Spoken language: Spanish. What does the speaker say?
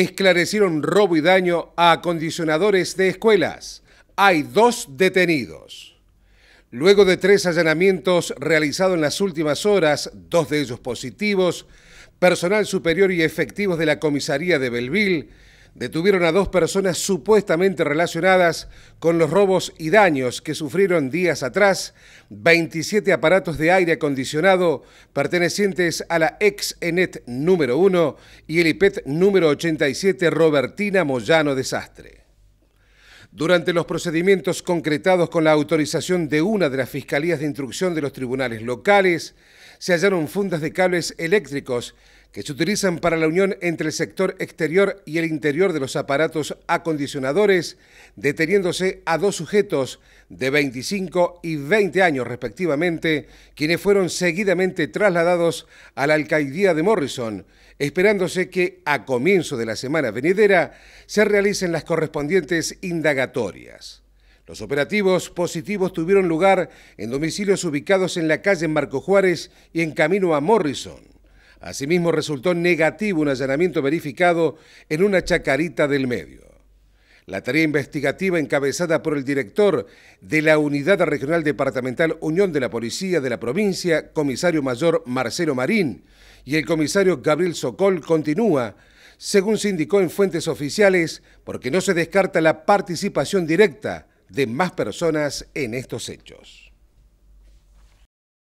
esclarecieron robo y daño a acondicionadores de escuelas. Hay dos detenidos. Luego de tres allanamientos realizados en las últimas horas, dos de ellos positivos, personal superior y efectivos de la comisaría de Belville detuvieron a dos personas supuestamente relacionadas con los robos y daños que sufrieron días atrás 27 aparatos de aire acondicionado pertenecientes a la ex ENET número 1 y el IPET número 87 Robertina Moyano Desastre. Durante los procedimientos concretados con la autorización de una de las fiscalías de instrucción de los tribunales locales, se hallaron fundas de cables eléctricos que se utilizan para la unión entre el sector exterior y el interior de los aparatos acondicionadores, deteniéndose a dos sujetos de 25 y 20 años respectivamente, quienes fueron seguidamente trasladados a la alcaldía de Morrison, esperándose que a comienzo de la semana venidera se realicen las correspondientes indagatorias. Los operativos positivos tuvieron lugar en domicilios ubicados en la calle Marco Juárez y en camino a Morrison. Asimismo, resultó negativo un allanamiento verificado en una chacarita del medio. La tarea investigativa encabezada por el director de la Unidad Regional Departamental Unión de la Policía de la provincia, comisario mayor Marcelo Marín, y el comisario Gabriel Sokol continúa, según se indicó en fuentes oficiales, porque no se descarta la participación directa de más personas en estos hechos.